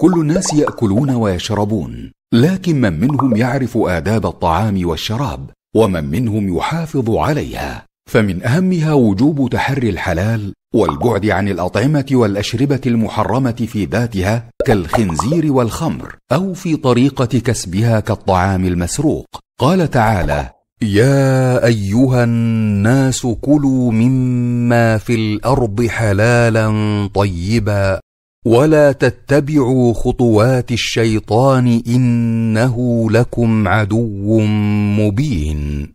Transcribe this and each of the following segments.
كل الناس ياكلون ويشربون لكن من منهم يعرف اداب الطعام والشراب ومن منهم يحافظ عليها فمن اهمها وجوب تحري الحلال والبعد عن الاطعمه والاشربه المحرمه في ذاتها كالخنزير والخمر او في طريقه كسبها كالطعام المسروق قال تعالى يا ايها الناس كلوا مما في الارض حلالا طيبا ولا تتبعوا خطوات الشيطان انه لكم عدو مبين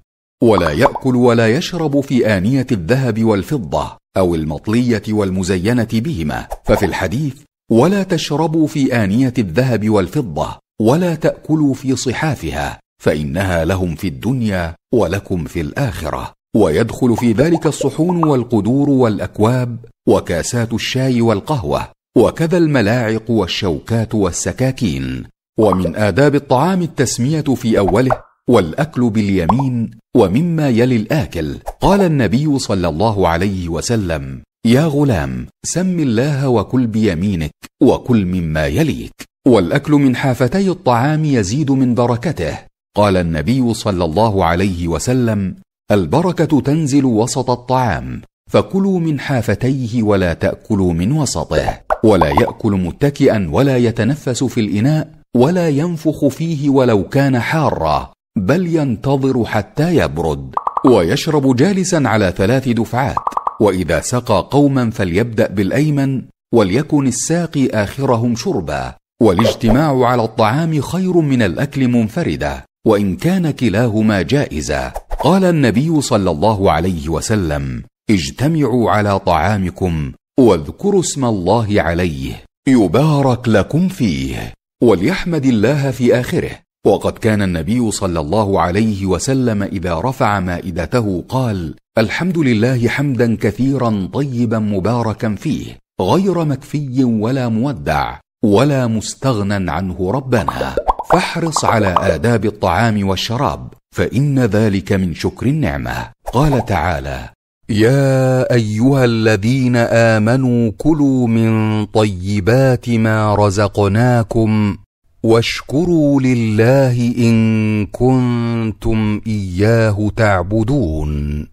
ولا ياكل ولا يشرب في انيه الذهب والفضه او المطليه والمزينه بهما ففي الحديث ولا تشربوا في انيه الذهب والفضه ولا تاكلوا في صحافها فانها لهم في الدنيا ولكم في الاخره ويدخل في ذلك الصحون والقدور والاكواب وكاسات الشاي والقهوه وكذا الملاعق والشوكات والسكاكين ومن آداب الطعام التسمية في أوله والأكل باليمين ومما يلي الآكل قال النبي صلى الله عليه وسلم يا غلام سم الله وكل بيمينك وكل مما يليك والاكل من حافتي الطعام يزيد من بركته قال النبي صلى الله عليه وسلم البركه تنزل وسط الطعام فكلوا من حافتيه ولا تاكلوا من وسطه ولا ياكل متكئا ولا يتنفس في الاناء ولا ينفخ فيه ولو كان حارا بل ينتظر حتى يبرد ويشرب جالسا على ثلاث دفعات واذا سقى قوما فليبدا بالايمن وليكن الساقي اخرهم شربا والاجتماع على الطعام خير من الاكل منفردا وان كان كلاهما جائزا قال النبي صلى الله عليه وسلم اجتمعوا على طعامكم واذكروا اسم الله عليه يبارك لكم فيه وليحمد الله في اخره وقد كان النبي صلى الله عليه وسلم اذا رفع مائدته قال الحمد لله حمدا كثيرا طيبا مباركا فيه غير مكفي ولا مودع ولا مستغنى عنه ربنا فاحرص على آداب الطعام والشراب فإن ذلك من شكر النعمة قال تعالى يا ايها الذين امنوا كلوا من طيبات ما رزقناكم واشكروا لله ان كنتم اياه تعبدون